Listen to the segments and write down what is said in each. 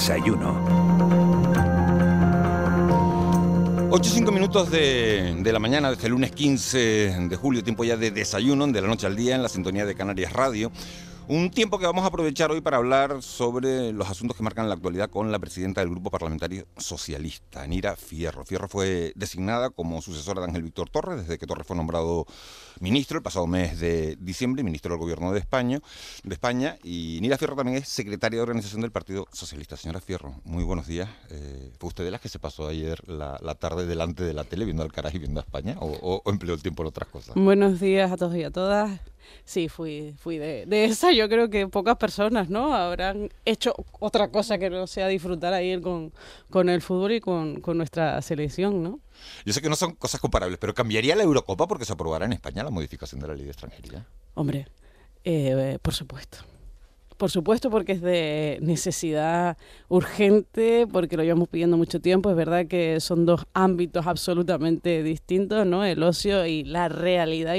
desayuno. 8 y 5 minutos de, la mañana desde el este lunes 15 de julio, tiempo ya de desayuno, de la noche al día, en la sintonía de Canarias Radio. Un tiempo que vamos a aprovechar hoy para hablar sobre los asuntos que marcan la actualidad con la presidenta del Grupo Parlamentario Socialista, Nira Fierro. Fierro fue designada como sucesora de Ángel Víctor Torres desde que Torres fue nombrado ministro el pasado mes de diciembre, ministro del Gobierno de España, de España y Nira Fierro también es secretaria de organización del Partido Socialista. Señora Fierro, muy buenos días. Eh, ¿Fue usted de las que se pasó ayer la, tarde delante de la tele viendo al carajo y viendo a España o empleó el tiempo en otras cosas? Buenos días a todos y a todas. Sí, fui, fui de, esa. Yo creo que pocas personas ¿no? habrán hecho otra cosa que no sea disfrutar ahí con, el fútbol y con, con nuestra selección, ¿no? Yo sé que no son cosas comparables, pero ¿cambiaría la Eurocopa porque se aprobará en España la modificación de la ley de extranjería? Hombre, eh, por supuesto. Por supuesto, porque es de necesidad urgente, porque lo llevamos pidiendo mucho tiempo. Es verdad que son dos ámbitos absolutamente distintos, ¿no? El ocio y la realidad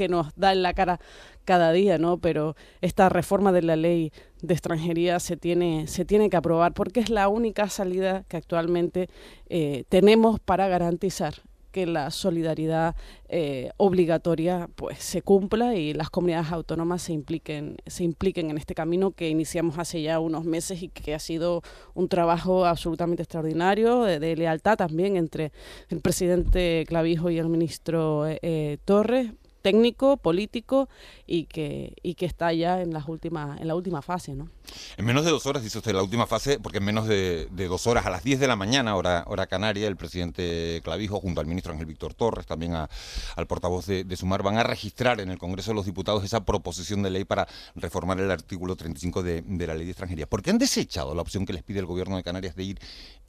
que nos da en la cara cada día, ¿no? Pero esta reforma de la ley de extranjería se tiene, se tiene que aprobar porque es la única salida que actualmente eh, tenemos para garantizar que la solidaridad eh, obligatoria pues se cumpla y las comunidades autónomas se impliquen se impliquen en este camino que iniciamos hace ya unos meses y que ha sido un trabajo absolutamente extraordinario de, lealtad también entre el presidente Clavijo y el ministro eh, Torres técnico, político y que, y que está ya en, las últimas, en la última fase. ¿no? En menos de dos horas, dice usted, la última fase, porque en menos de, dos horas, a las 10 de la mañana, Ahora hora canaria, el presidente Clavijo, junto al ministro Ángel Víctor Torres, también al portavoz de, Sumar, van a registrar en el Congreso de los Diputados esa proposición de ley para reformar el artículo 35 de, la ley de extranjería. ¿Por qué han desechado la opción que les pide el gobierno de Canarias de ir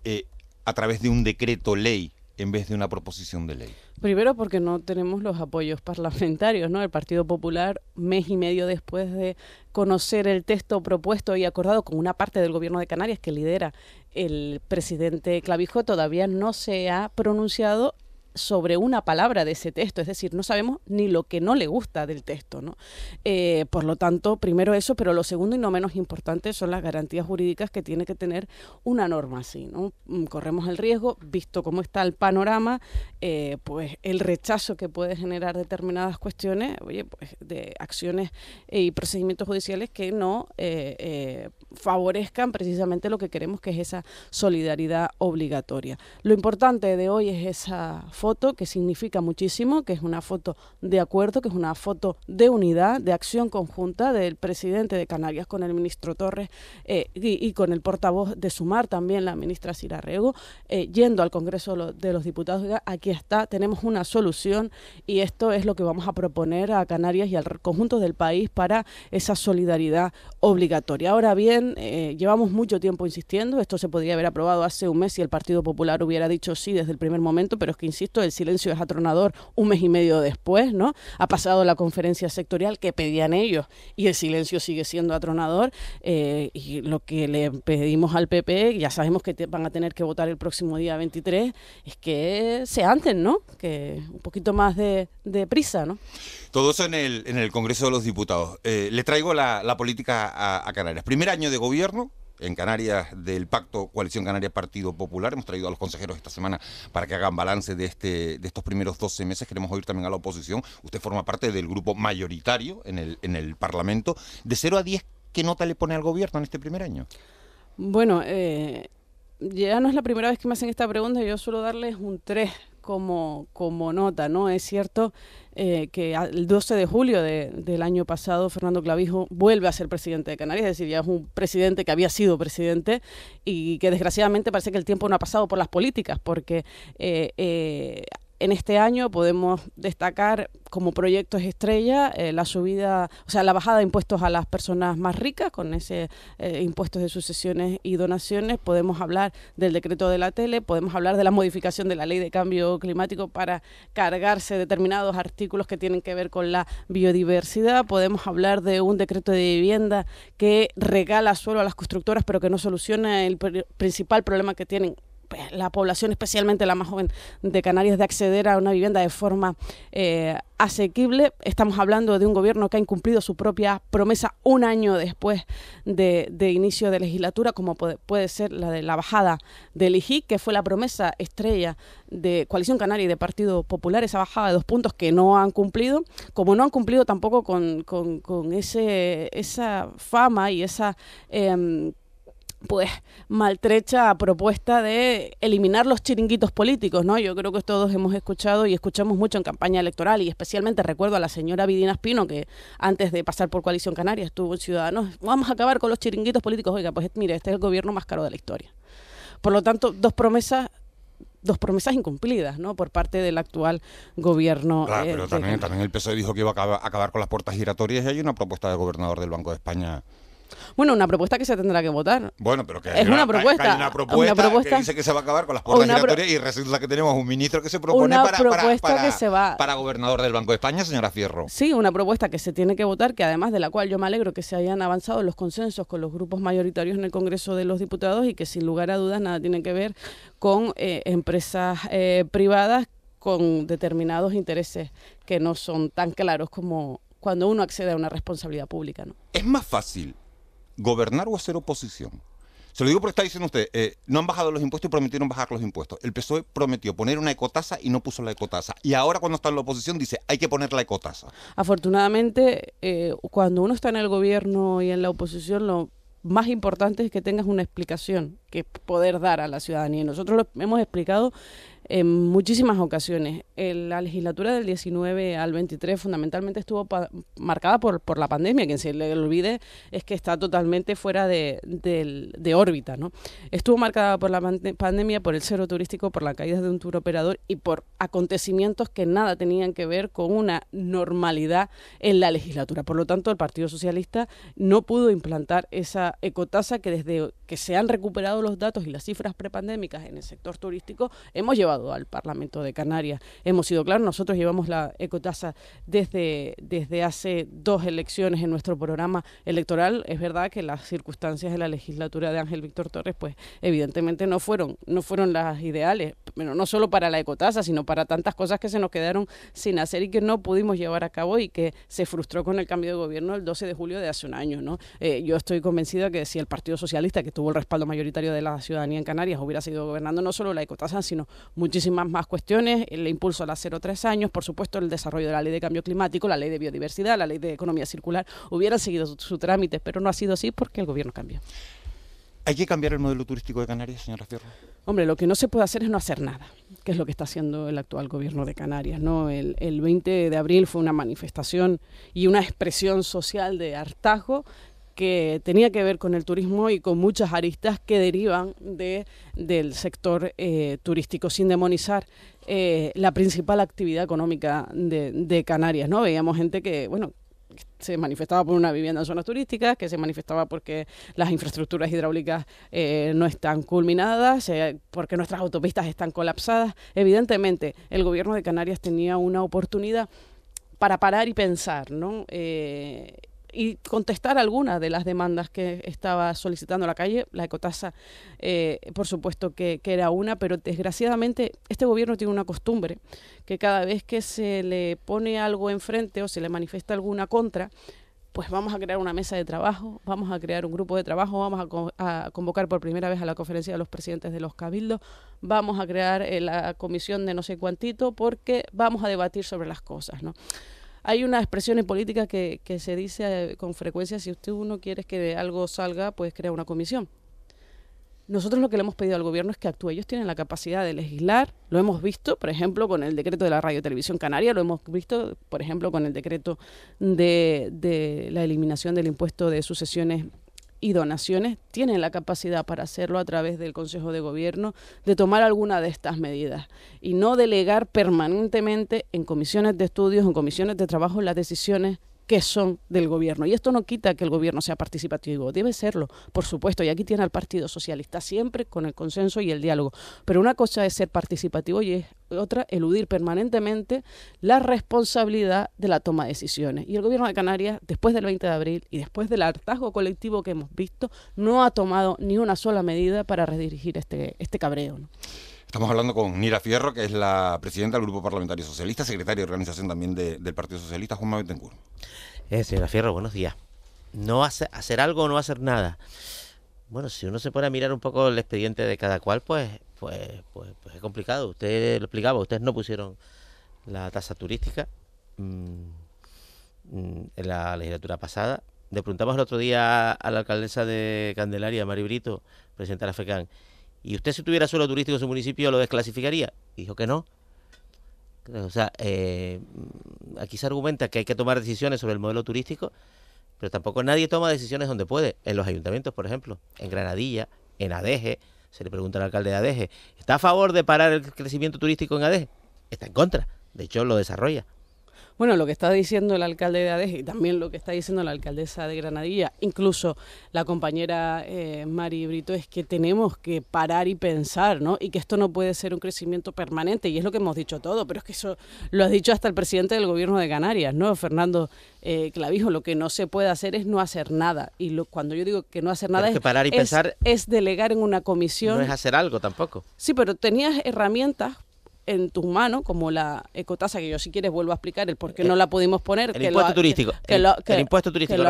eh, a través de un decreto ley en vez de una proposición de ley? Primero porque no tenemos los apoyos parlamentarios, ¿no? El Partido Popular, mes y medio después de conocer el texto propuesto y acordado con una parte del gobierno de Canarias que lidera el presidente Clavijo, todavía no se ha pronunciado sobre una palabra de ese texto, es decir, no sabemos ni lo que no le gusta del texto. ¿no? Eh, por lo tanto, primero eso, pero lo segundo y no menos importante son las garantías jurídicas que tiene que tener una norma así. ¿no? Mm, corremos el riesgo, visto cómo está el panorama, eh, pues el rechazo que puede generar determinadas cuestiones, oye, pues de acciones eh, y procedimientos judiciales que no favorezcan precisamente lo que queremos, que es esa solidaridad obligatoria. Lo importante de hoy es esa foto que significa muchísimo, que es una foto de acuerdo, que es una foto de unidad, de acción conjunta del presidente de Canarias con el ministro Torres eh, y, con el portavoz de Sumar también, la ministra Sira eh, yendo al Congreso de los Diputados. Aquí está, tenemos una solución y esto es lo que vamos a proponer a Canarias y al conjunto del país para esa solidaridad obligatoria. Ahora bien, eh, llevamos mucho tiempo insistiendo, esto se podría haber aprobado hace un mes si el Partido Popular hubiera dicho sí desde el primer momento, pero es que insisto el silencio es atronador un mes y medio después, ¿no? Ha pasado la conferencia sectorial que pedían ellos y el silencio sigue siendo atronador. Eh, y lo que le pedimos al PP, ya sabemos que van a tener que votar el próximo día 23, es que se anten, ¿no? Que un poquito más de, prisa, ¿no? Todo eso en el, en el Congreso de los Diputados. Eh, le traigo la, política a Canarias. Primer año de gobierno, en Canarias del pacto Coalición Canaria Partido Popular. Hemos traído a los consejeros esta semana para que hagan balance de, este, de estos primeros 12 meses. Queremos oír también a la oposición. Usted forma parte del grupo mayoritario en el, en el Parlamento. De 0 a 10, ¿qué nota le pone al gobierno en este primer año? Bueno, eh, ya no es la primera vez que me hacen esta pregunta. Yo suelo darles un 3 como, como nota, ¿no? Es cierto eh, que el 12 de julio de, del año pasado Fernando Clavijo vuelve a ser presidente de Canarias, es decir, ya es un presidente que había sido presidente y que desgraciadamente parece que el tiempo no ha pasado por las políticas, porque eh, eh, en este año podemos destacar como proyectos estrella eh, la subida, o sea, la bajada de impuestos a las personas más ricas con ese impuesto eh, impuestos de sucesiones y donaciones. Podemos hablar del decreto de la tele, podemos hablar de la modificación de la ley de cambio climático para cargarse determinados artículos que tienen que ver con la biodiversidad. Podemos hablar de un decreto de vivienda que regala suelo a las constructoras, pero que no soluciona el principal problema que tienen pues, la población, especialmente la más joven de Canarias, de acceder a una vivienda de forma eh, asequible. Estamos hablando de un gobierno que ha incumplido su propia promesa un año después de, inicio de legislatura, como puede, ser la de la bajada del IGI, que fue la promesa estrella de Coalición Canaria y de Partido Popular, esa bajada de dos puntos que no han cumplido, como no han cumplido tampoco con, esa fama y esa... Em, pues maltrecha propuesta de eliminar los chiringuitos políticos, ¿no? Yo creo que todos hemos escuchado y escuchamos mucho en campaña electoral y especialmente recuerdo a la señora Vidina Espino que antes de pasar por Coalición Canaria estuvo en Ciudadanos, vamos a acabar con los chiringuitos políticos, oiga, pues mire, este es el gobierno más caro de la historia. Por lo tanto, dos promesas dos promesas incumplidas ¿no? por parte del actual gobierno. Claro, eh, pero también, también, el PSOE dijo que iba a acabar con las puertas giratorias y hay una propuesta del gobernador del Banco de España bueno, una propuesta que se tendrá que votar. Bueno, pero que es una, propuesta, una, propuesta, que dice que se va a acabar con las puertas giratorias y resulta que tenemos un ministro que se propone para, para, para, gobernador del Banco de España, señora Fierro. Sí, una propuesta que se tiene que votar, que además de la cual yo me alegro que se hayan avanzado los consensos con los grupos mayoritarios en el Congreso de los Diputados y que sin lugar a dudas nada tiene que ver con eh, empresas eh, privadas con determinados intereses que no son tan claros como cuando uno accede a una responsabilidad pública. ¿no? Es más fácil gobernar o hacer oposición. Se lo digo porque está diciendo usted, eh, no han bajado los impuestos y prometieron bajar los impuestos. El PSOE prometió poner una ecotasa y no puso la ecotasa. Y ahora cuando está en la oposición dice, hay que poner la ecotasa. Afortunadamente, eh, cuando uno está en el gobierno y en la oposición, lo más importante es que tengas una explicación que poder dar a la ciudadanía. Nosotros lo hemos explicado en muchísimas ocasiones. la legislatura del 19 al 23 fundamentalmente estuvo marcada por, por, la pandemia, quien se le olvide es que está totalmente fuera de, órbita. ¿no? Estuvo marcada por la pandemia, por el cero turístico, por la caída de un tour operador y por acontecimientos que nada tenían que ver con una normalidad en la legislatura. Por lo tanto, el Partido Socialista no pudo implantar esa ecotasa que desde que se han recuperado los datos y las cifras prepandémicas en el sector turístico hemos llevado al Parlamento de Canarias. Hemos sido claros, nosotros llevamos la ecotasa desde, desde hace dos elecciones en nuestro programa electoral. Es verdad que las circunstancias de la legislatura de Ángel Víctor Torres, pues evidentemente no fueron, no fueron las ideales, pero no solo para la ecotasa, sino para tantas cosas que se nos quedaron sin hacer y que no pudimos llevar a cabo y que se frustró con el cambio de gobierno el 12 de julio de hace un año. ¿no? Eh, yo estoy convencida que si el Partido Socialista, que tuvo el respaldo mayoritario de la ciudadanía en Canarias, hubiera sido gobernando no solo la ecotasa, sino muchos muchísimas más cuestiones, el impulso a las 03 años, por supuesto el desarrollo de la ley de cambio climático, la ley de biodiversidad, la ley de economía circular, hubieran seguido su, trámites, trámite, pero no ha sido así porque el gobierno cambió. ¿Hay que cambiar el modelo turístico de Canarias, señora Fierro? Hombre, lo que no se puede hacer es no hacer nada, que es lo que está haciendo el actual gobierno de Canarias. ¿no? El, el 20 de abril fue una manifestación y una expresión social de hartazgo que tenía que ver con el turismo y con muchas aristas que derivan de, del sector eh, turístico, sin demonizar eh, la principal actividad económica de, Canarias. ¿no? Veíamos gente que, bueno, se manifestaba por una vivienda en zonas turísticas, que se manifestaba porque las infraestructuras hidráulicas eh, no están culminadas, porque nuestras autopistas están colapsadas. Evidentemente, el gobierno de Canarias tenía una oportunidad para parar y pensar, ¿no? y contestar algunas de las demandas que estaba solicitando la calle. La ecotasa, eh, por supuesto que, era una, pero desgraciadamente este gobierno tiene una costumbre que cada vez que se le pone algo enfrente o se le manifiesta alguna contra, pues vamos a crear una mesa de trabajo, vamos a crear un grupo de trabajo, vamos a, convocar por primera vez a la conferencia de los presidentes de los cabildos, vamos a crear eh, la comisión de no sé cuantito porque vamos a debatir sobre las cosas, ¿no? Hay una expresión en política que, se dice eh, con frecuencia, si usted uno quiere que algo salga, pues crea una comisión. Nosotros lo que le hemos pedido al gobierno es que actúe. Ellos tienen la capacidad de legislar. Lo hemos visto, por ejemplo, con el decreto de la Radio Televisión Canaria. Lo hemos visto, por ejemplo, con el decreto de la eliminación del impuesto de sucesiones y donaciones tienen la capacidad para hacerlo a través del Consejo de Gobierno, de tomar alguna de estas medidas y no delegar permanentemente en comisiones de estudios, en comisiones de trabajo las decisiones que son del gobierno. Y esto no quita que el gobierno sea participativo, debe serlo, por supuesto, y aquí tiene al Partido Socialista, siempre con el consenso y el diálogo. Pero una cosa es ser participativo y es otra eludir permanentemente la responsabilidad de la toma de decisiones. Y el gobierno de Canarias, después del 20 de abril y después del hartazgo colectivo que hemos visto, no ha tomado ni una sola medida para redirigir este, este cabreo. Estamos hablando con Nira Fierro, que es la presidenta del Grupo Parlamentario Socialista, secretaria de organización también del Partido Socialista, Juan Betancur. Eh, señora Fierro, buenos días. No hacer algo o no hacer nada. Bueno, si uno se pone a mirar un poco el expediente de cada cual, pues, pues, pues, pues es complicado. Usted lo explicaba, ustedes no pusieron la tasa turística mm, mm, en la legislatura pasada. Le preguntamos el otro día a la alcaldesa de Candelaria, Mari Brito, presidenta de la FECAN, ¿Y usted si tuviera suelo turístico en su municipio lo desclasificaría? Dijo que no. O sea, eh, aquí se argumenta que hay que tomar decisiones sobre el modelo turístico, pero tampoco nadie toma decisiones donde puede. En los ayuntamientos, por ejemplo, en Granadilla, en Adeje, se le pregunta al alcalde de Adeje, ¿está a favor de parar el crecimiento turístico en Adeje? Está en contra. De hecho, lo desarrolla, bueno, lo que está diciendo el alcalde de Adeje y también lo que está diciendo la alcaldesa de Granadilla, incluso la compañera eh, Mari Brito, es que tenemos que parar y pensar, ¿no? Y que esto no puede ser un crecimiento permanente, y es lo que hemos dicho todo, pero es que eso lo ha dicho hasta el presidente del gobierno de Canarias, ¿no? Fernando eh, Clavijo, lo que no se puede hacer es no hacer nada. Y cuando yo digo que no hacer nada es, que parar y pensar es, delegar en una comisión. No es hacer algo tampoco. Sí, pero tenías herramientas en tus manos, como la ecotasa, que yo si quieres vuelvo a explicar el por qué no eh, la pudimos poner. El impuesto turístico. el, impuesto turístico. lo,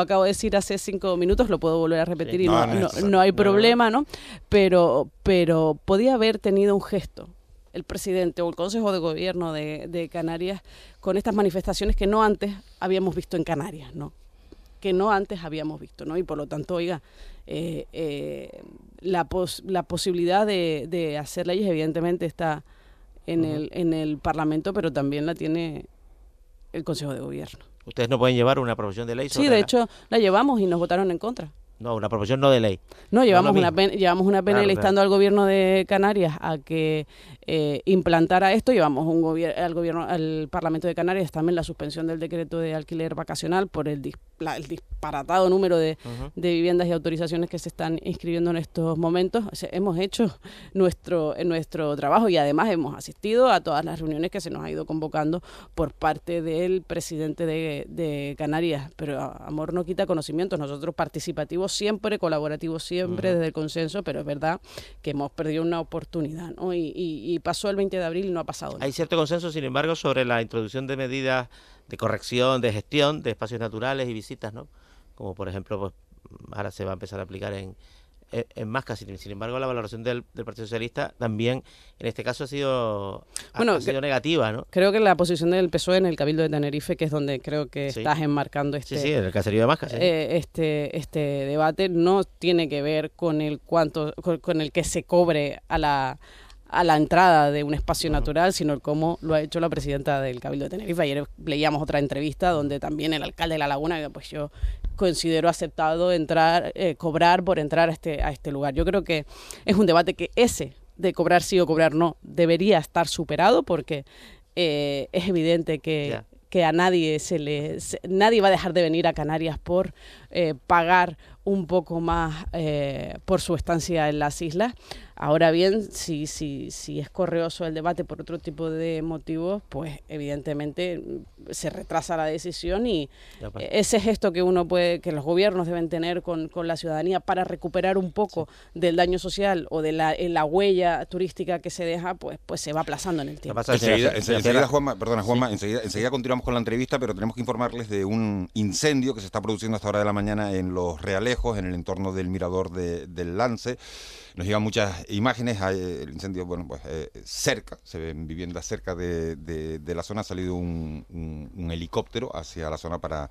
acabo, de decir hace cinco minutos, lo puedo volver a repetir y no, hay problema, ¿no? Pero, pero podía haber tenido un gesto el presidente o el Consejo de Gobierno de, Canarias con estas manifestaciones que no antes habíamos visto en Canarias, ¿no? que no antes habíamos visto, ¿no? Y por lo tanto, oiga, eh, eh, la, pos la posibilidad de, de hacer leyes evidentemente está en, el, en el Parlamento, pero también la tiene el Consejo de Gobierno. ¿Ustedes no pueden llevar una proposición de ley? sí, de hecho la llevamos y nos votaron en contra. No, una proposición no de ley. No, llevamos, una, pena, llevamos una pena listando al gobierno de Canarias a que eh, implantara esto. Llevamos un al gobierno, al Parlamento de Canarias también la suspensión del decreto de alquiler vacacional por el el disparatado número de, viviendas y autorizaciones que se están inscribiendo en estos momentos. hemos hecho nuestro, eh, nuestro trabajo y además hemos asistido a todas las reuniones que se nos ha ido convocando por parte del presidente de, Canarias. Pero ah, amor no quita conocimientos. Nosotros participativos siempre, colaborativos siempre, desde el consenso, pero es verdad que hemos perdido una oportunidad. ¿no? Y, pasó el 20 de abril y no ha pasado. Hay cierto consenso, sin embargo, sobre la introducción de medidas de corrección, de gestión de espacios naturales y visitas, ¿no? Como por ejemplo, pues ahora se va a empezar a aplicar en, en, más casi. Sin embargo, la valoración del, del, Partido Socialista también, en este caso, ha sido, bueno, sido negativa, ¿no? Creo que la posición del PSOE en el Cabildo de Tenerife, que es donde creo que estás enmarcando este, eh, este, este debate, no tiene que ver con el cuánto, con el que se cobre a la a la entrada de un espacio natural, sino como lo ha hecho la presidenta del Cabildo de Tenerife. Ayer leíamos otra entrevista donde también el alcalde de La Laguna, que pues yo considero aceptado entrar, eh, cobrar por entrar a este, a este lugar. Yo creo que es un debate que ese de cobrar sí o cobrar no debería estar superado porque eh, es evidente que, a nadie se le nadie va a dejar de venir a Canarias por eh, pagar un poco más por su estancia en las islas Ahora bien, si, si, si es correoso el debate por otro tipo de motivos, pues evidentemente mm, se retrasa la decisión y ese gesto que uno puede, que los gobiernos deben tener con, con la ciudadanía para recuperar un poco del daño social o de la, eh, la, huella turística que se deja, pues, pues se va aplazando en el tiempo. Enseguida, Juanma, perdona, Juanma, enseguida, enseguida continuamos con la entrevista, pero tenemos que informarles de un incendio que se está produciendo hasta hora de la mañana en Los Realejos, en el entorno del mirador de, del Lance. Nos llevan muchas imágenes, eh, el incendio, bueno, pues eh, cerca, se ven viviendas cerca de, de, la zona, ha salido un, helicóptero hacia la zona para...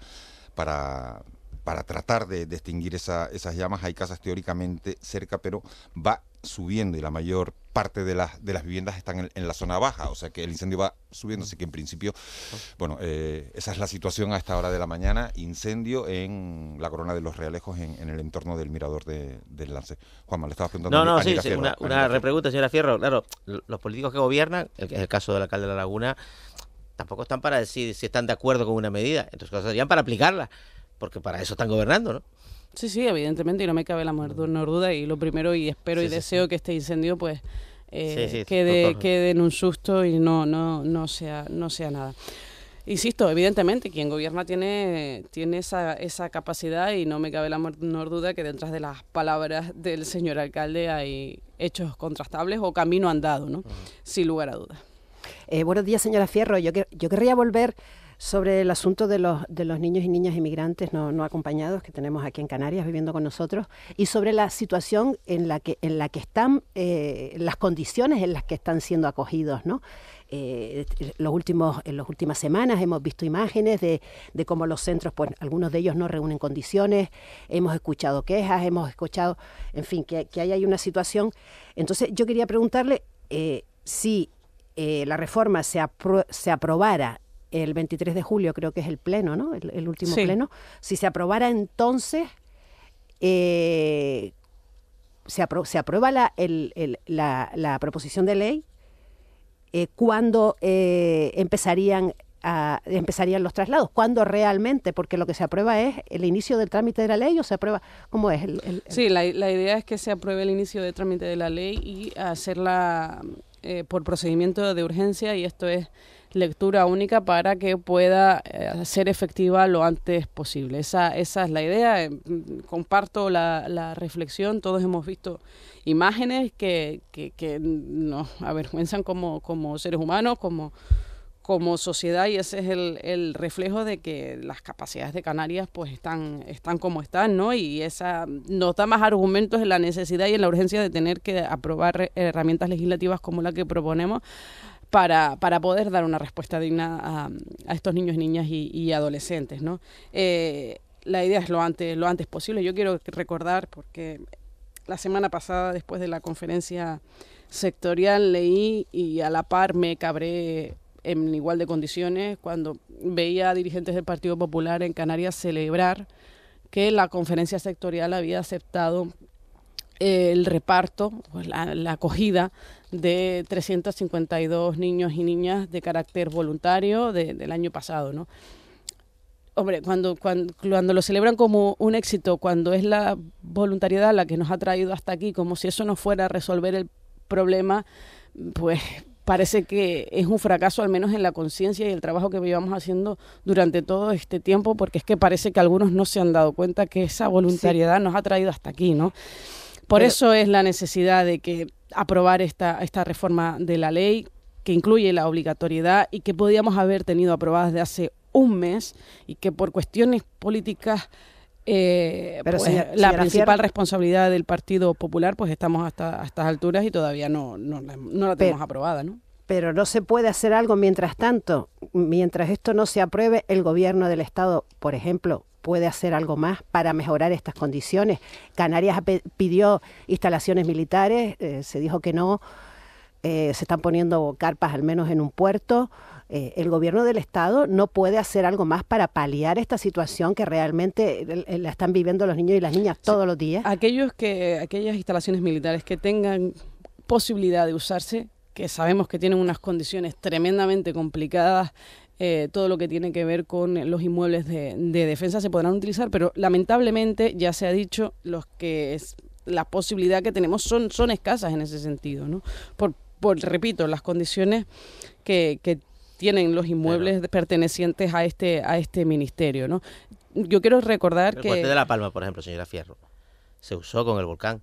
para para tratar de, extinguir esas llamas. Hay casas teóricamente cerca, pero va subiendo y la mayor parte de las, de las viviendas están en, la zona baja, o sea que el incendio va subiendo, así que en principio, bueno, eh, esa es la situación a esta hora de la mañana, incendio en la Corona de los Realejos, en, el entorno del mirador de, del Lance. Juanma, le estaba preguntando. No, no, sí, una, repregunta, señora Fierro, claro, los políticos que gobiernan, el, el caso del alcalde de la Laguna, tampoco están para decir si están de acuerdo con una medida, entonces serían para aplicarla, porque para eso están gobernando, ¿no? Sí, sí, evidentemente, y no me cabe la menor duda, y lo primero y espero y deseo que este incendio pues eh, quede, en un susto y no, no, no, sea, no sea nada. Insisto, evidentemente, quien gobierna tiene, tiene esa, esa capacidad y no me cabe la menor duda que detrás de las palabras del señor alcalde hay hechos contrastables o camino andado, ¿no? Sin lugar a dudas. Eh, buenos días, señora Fierro. Yo, yo querría volver sobre el asunto de los, de los niños y niñas inmigrantes no, no, acompañados que tenemos aquí en Canarias viviendo con nosotros y sobre la situación en la que, en la que están, eh, las condiciones en las que están siendo acogidos, ¿no? Eh, los últimos, en las últimas semanas hemos visto imágenes de, cómo los centros, pues algunos de ellos no reúnen condiciones, hemos escuchado quejas, hemos escuchado, en fin, que, ahí hay una situación. Entonces yo quería preguntarle eh, si la reforma se, se aprobara el 23 de julio creo que es el pleno, ¿no? El, último pleno. Si se aprobara entonces, eh, se, se, aprueba la, la, proposición de ley, eh, ¿cuándo eh, empezarían, a, empezarían los traslados? ¿Cuándo realmente? Porque lo que se aprueba es el inicio del trámite de la ley o se aprueba, ¿cómo es? sí, la, la, idea es que se apruebe el inicio del trámite de la ley y hacerla eh, por procedimiento de urgencia y esto es lectura única para que pueda eh, ser efectiva lo antes posible. Esa, esa es la idea. Eh, mm, comparto la, la reflexión. Todos hemos visto imágenes que, que, nos avergüenzan como, como seres humanos, como como sociedad y ese es el, el, reflejo de que las capacidades de Canarias pues están, están como están, ¿no? Y esa nos da más argumentos en la necesidad y en la urgencia de tener que aprobar eh, herramientas legislativas como la que proponemos para, para poder dar una respuesta digna a, estos niños, niñas y, adolescentes. ¿no? Eh, la idea es lo antes, lo antes posible. Yo quiero recordar, porque la semana pasada, después de la conferencia sectorial, leí y a la par me cabré en igual de condiciones cuando veía a dirigentes del Partido Popular en Canarias celebrar que la conferencia sectorial había aceptado el reparto, la, acogida de 352 niños y niñas de carácter voluntario del año pasado, ¿no? Hombre, cuando, cuando, lo celebran como un éxito, cuando es la voluntariedad la que nos ha traído hasta aquí, como si eso no fuera a resolver el problema, pues parece que es un fracaso, al menos en la conciencia y el trabajo que llevamos haciendo durante todo este tiempo, porque es que parece que algunos no se han dado cuenta que esa voluntariedad nos ha traído hasta aquí, ¿no? Por eso es la necesidad de que aprobar esta, esta reforma de la ley que incluye la obligatoriedad y que podíamos haber tenido aprobadas de hace un mes y que por cuestiones políticas eh, pues, la principal responsabilidad del Partido Popular, pues estamos hasta a estas alturas y todavía no, no, la tenemos aprobada, ¿no? Pero no se puede hacer algo mientras tanto, mientras esto no se apruebe, el gobierno del Estado, por ejemplo, puede hacer algo más para mejorar estas condiciones. Canarias pidió instalaciones militares, eh, se dijo que no. Eh, se están poniendo carpas al menos en un puerto. Eh, el gobierno del Estado no puede hacer algo más para paliar esta situación que realmente la están viviendo los niños y las niñas todos los días. Aquellos que, aquellas instalaciones militares que tengan posibilidad de usarse, que sabemos que tienen unas condiciones tremendamente complicadas eh, todo lo que tiene que ver con los inmuebles de, defensa se podrán utilizar, pero lamentablemente, ya se ha dicho, los que es, la posibilidad que tenemos son, son escasas en ese sentido, ¿no? Por, repito, las condiciones que, tienen los inmuebles pertenecientes a este, a este ministerio, ¿no? Yo quiero recordar que... El de La Palma, por ejemplo, señora Fierro, se usó con el volcán.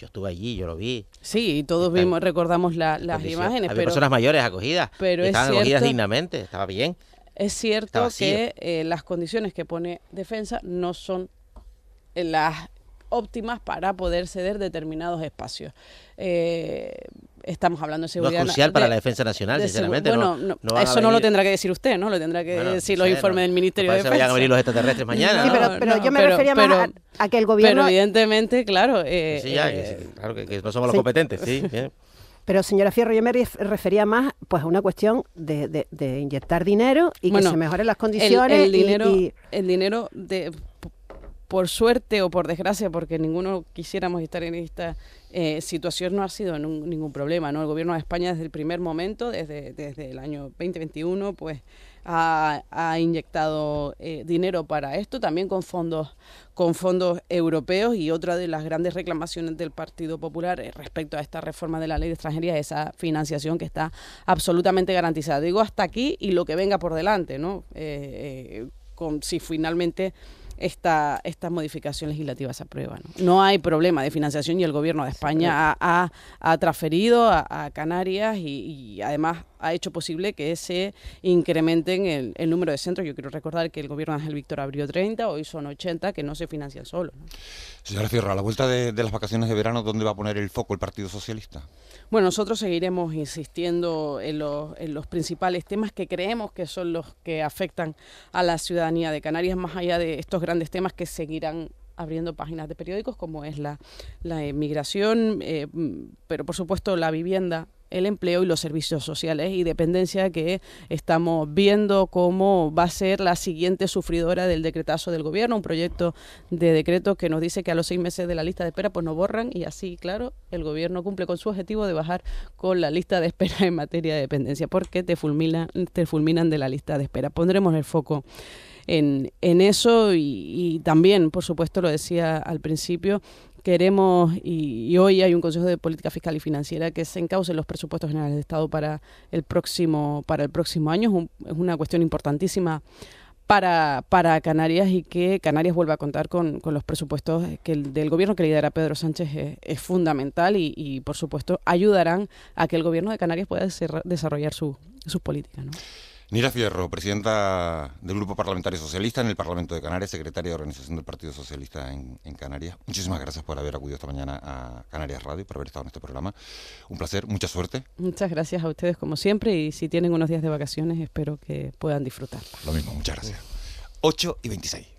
Yo estuve allí, yo lo vi. Sí, todos vimos, recordamos las imágenes. Había personas mayores acogidas, pero estaban acogidas dignamente, estaba bien. Es cierto que eh, las condiciones que pone defensa no son eh, las óptimas para poder ceder determinados espacios. Eh, estamos hablando de seguridad. No es crucial para la defensa nacional, sinceramente. no, eso no lo tendrá que decir usted, ¿no? Lo tendrá que decir los informes del Ministerio de Defensa. vayan a venir los extraterrestres mañana. Sí, pero, yo me refería más a, que el gobierno. Pero evidentemente, claro. Eh, sí, ya, eh, claro que, no somos los competentes, sí. Pero señora Fierro, yo me refería más pues a una cuestión de, de, inyectar dinero y que se mejoren las condiciones. El, el dinero, el dinero de, por suerte o por desgracia, porque ninguno quisiéramos estar en esta eh, situación, no ha sido ningún problema. ¿no? El gobierno de España desde el primer momento, desde, desde el año 2021, pues ha, inyectado eh, dinero para esto, también con fondos, con fondos europeos y otra de las grandes reclamaciones del Partido Popular eh, respecto a esta reforma de la ley de extranjería es esa financiación que está absolutamente garantizada. Digo hasta aquí y lo que venga por delante, ¿no? con, si finalmente esta, esta modificación legislativa se aprueba. ¿no? hay problema de financiación y el gobierno de España ha, transferido a, Canarias y, además ha hecho posible que se incrementen el, número de centros. Yo quiero recordar que el gobierno de Ángel Víctor abrió 30, hoy son 80, que no se financian solo. Señora Fierro, a la vuelta de las vacaciones de verano, ¿dónde va a poner el foco el Partido Socialista? Bueno, nosotros seguiremos insistiendo en los, principales temas que creemos que son los que afectan a la ciudadanía de Canarias, más allá de estos grandes temas que seguirán abriendo páginas de periódicos como es la, emigración, eh, pero por supuesto la vivienda, el empleo y los servicios sociales y dependencia que estamos viendo cómo va a ser la siguiente sufridora del decretazo del gobierno, un proyecto de decreto que nos dice que a los seis meses de la lista de espera pues nos borran y así, claro, el gobierno cumple con su objetivo de bajar con la lista de espera en materia de dependencia porque te fulminan, te fulminan de la lista de espera. Pondremos el foco. En, en eso y también, por supuesto, lo decía al principio, queremos, y, hoy hay un Consejo de Política Fiscal y Financiera que se encaucen los presupuestos generales de Estado para el próximo, para el próximo año. Es, una cuestión importantísima para, para Canarias y que Canarias vuelva a contar con, con los presupuestos que del gobierno que lidera Pedro Sánchez es, fundamental y, por supuesto, ayudarán a que el gobierno de Canarias pueda desarrollar sus políticas. Nira Fierro, presidenta del Grupo Parlamentario Socialista en el Parlamento de Canarias, secretaria de Organización del Partido Socialista en, Canarias. Muchísimas gracias por haber acudido esta mañana a Canarias Radio, y por haber estado en este programa. Un placer, mucha suerte. Muchas gracias a ustedes como siempre y si tienen unos días de vacaciones espero que puedan disfrutar. Lo mismo, muchas gracias. 8 y 26.